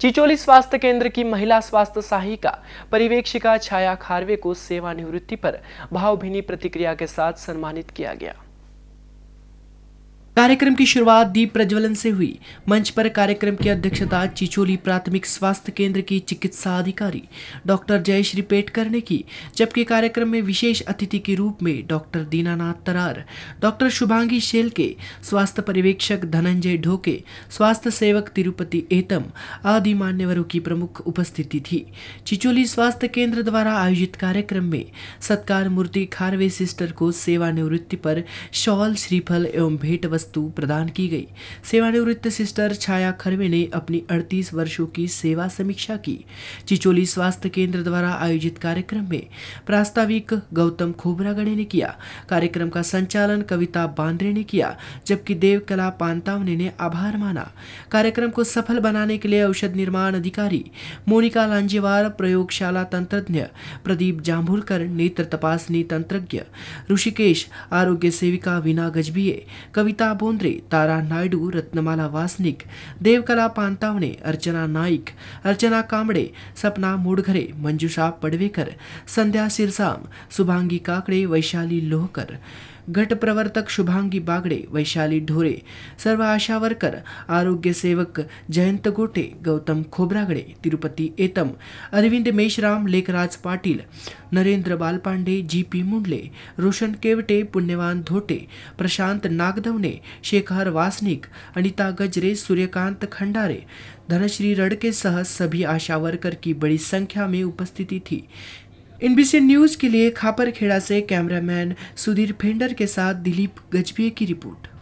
चिचोली स्वास्थ्य केंद्र की महिला स्वास्थ्य सहायिका परिवेक्षिका छाया खारवे को सेवानिवृत्ति पर भावभीनी प्रतिक्रिया के साथ सम्मानित किया गया कार्यक्रम की शुरुआत दीप प्रज्वलन से हुई मंच पर कार्यक्रम की अध्यक्षता चिचोली प्राथमिक स्वास्थ्य केंद्र की चिकित्सा अधिकारी डॉक्टर जयश्री पेटकर ने की जबकि कार्यक्रम में विशेष अतिथि के रूप में डॉक्टर दीनानाथ तरार डॉक्टर शुभांगी शेल के स्वास्थ्य पर्यवेक्षक धनंजय ढोके स्वास्थ्य सेवक तिरुपति एतम आदि मान्यवरों की प्रमुख उपस्थिति थी चिचोली स्वास्थ्य केंद्र द्वारा आयोजित कार्यक्रम में सत्कार मूर्ति खारवे सिस्टर को सेवानिवृत्ति पर शॉल श्रीफल एवं भेंट वस्तु प्रदान की गई सेवानिवृत्त सिस्टर छाया खरवे ने अपनी 38 वर्षों की सेवा समीक्षा की चिचोली स्वास्थ्य केंद्र द्वारा आयोजित कार्यक्रम में प्रास्ताविक गौतम खोबरागढ़े ने किया कार्यक्रम का संचालन कविता बांद्रे ने किया जबकि देवकला पांतावने ने आभार माना कार्यक्रम को सफल बनाने के लिए औषध निर्माण अधिकारी मोनिका लांजेवार प्रयोगशाला तंत्रज्ञ प्रदीप जाम्भुलकर नेत्र तपासनी तंत्रज्ञ ऋषिकेश आरोग्य सेविका वीना गजबीए कविता बोंद्रे तारा नायडू रत्नमाला वासनिक देवकला पांतावने अर्चना नाईक अर्चना कांबळे सपना मुडघरे मंजुषा पडवेकर संध्या सिरसाम सुभांगी काकडे वैशाली लोहकर प्रवर्तक शुभांगी बागडे वैशाली ढोरे सर्व आशावरकर आरोग्य सेवक जयंत गोटे गौतम खोब्रागडे तिरुपति एतम अरविंद मेशराम लेखराज पाटिल नरेंद्र बालपांडे जी पी मुंडले रोशन केवटे पुण्यवान धोटे प्रशांत नागदवने शेखर वासनिक अनिता गजरे सूर्यकांत खंडारे धनश्री रड़के सह सभी आशा वर्कर की बड़ी संख्या में उपस्थिति थी एनबीसी न्यूज़ के लिए खापरखेड़ा से कैमरामैन सुधीर फेंडर के साथ दिलीप गजबे की रिपोर्ट